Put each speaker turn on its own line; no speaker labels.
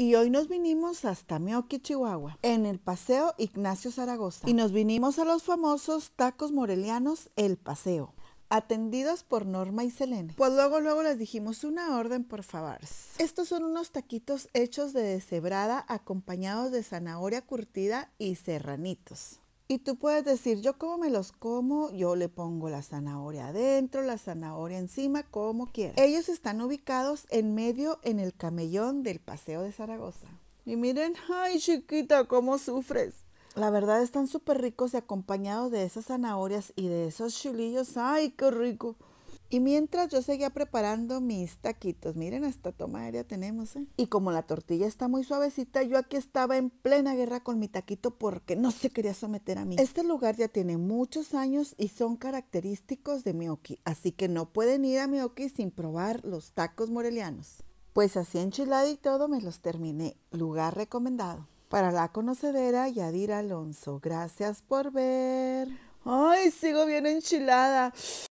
y hoy nos vinimos hasta Meoqui, Chihuahua, en el Paseo Ignacio Zaragoza. Y nos vinimos a los famosos tacos morelianos El Paseo, atendidos por Norma y Selene. Pues luego, luego les dijimos una orden, por favor. Estos son unos taquitos hechos de deshebrada acompañados de zanahoria curtida y serranitos. Y tú puedes decir, yo como me los como, yo le pongo la zanahoria adentro, la zanahoria encima, como quieras. Ellos están ubicados en medio en el camellón del Paseo de Zaragoza. Y miren, ay chiquita, cómo sufres. La verdad están súper ricos y acompañados de esas zanahorias y de esos chilillos. ¡Ay, qué rico! Y mientras yo seguía preparando mis taquitos, miren, hasta toma aérea tenemos, ¿eh? Y como la tortilla está muy suavecita, yo aquí estaba en plena guerra con mi taquito porque no se quería someter a mí. Este lugar ya tiene muchos años y son característicos de Mioki. así que no pueden ir a Mioki sin probar los tacos morelianos. Pues así enchilada y todo me los terminé. Lugar recomendado. Para la conocedera Yadira Alonso, gracias por ver. Ay, sigo bien enchilada.